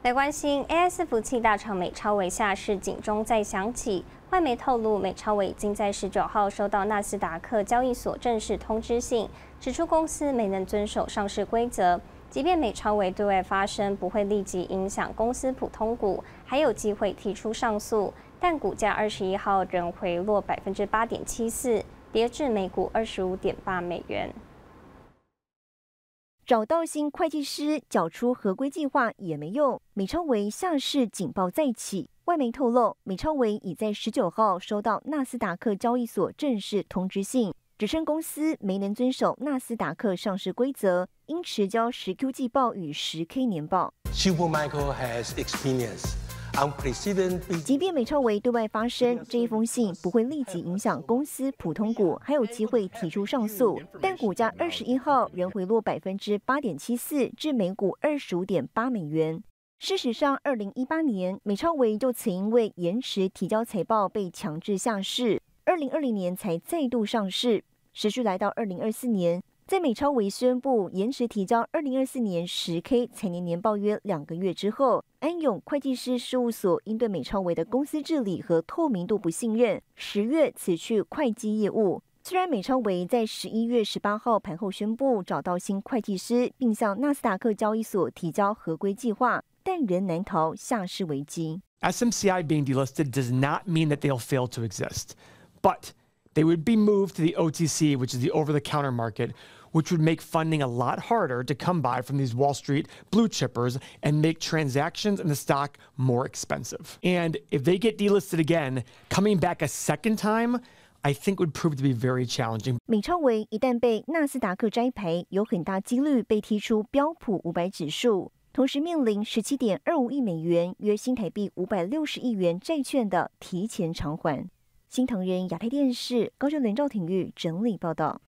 台关心，A.S. 服务器大厂美超伟下市警钟再响起。外媒透露，美超伟已经在十九号收到纳斯达克交易所正式通知信，指出公司没能遵守上市规则。即便美超伟对外发声不会立即影响公司普通股，还有机会提出上诉，但股价二十一号仍回落百分之八点七四，跌至每股二十五点八美元。找到新会计师，缴出合规计划也没用。美超维下市警报再起，外媒透露，美超维已在十九号收到纳斯达克交易所正式通知信，指称公司没能遵守纳斯达克上市规则，应持交十 Q 季报与十 K 年报。即便美超维对外发声，这一封信不会立即影响公司普通股，还有机会提出上诉。但股价二十一号仍回落百分之八点七四，至每股二十五点八美元。事实上，二零一八年美超维就曾因为延迟提交财报被强制下市，二零二零年才再度上市，持续来到二零二四年。在美超维宣布延迟提交二零二四年十 K 财年年报约两个月之后，安永会计师事务所因对美超维的公司治理和透明度不信任，十月辞去会计业务。虽然美超维在十一月十八号盘后宣布找到新会计师，并向纳斯达克交易所提交合规计划，但仍难逃下市危机。SMCI being delisted does not mean that they'll fail to exist, but They would be moved to the OTC, which is the over the counter market, which would make funding a lot harder to come by from these Wall Street blue chippers and make transactions in the stock more expensive. And if they get delisted again, coming back a second time, I think would prove to be very challenging. 新唐人亚太电视高雄林照廷玉整理报道。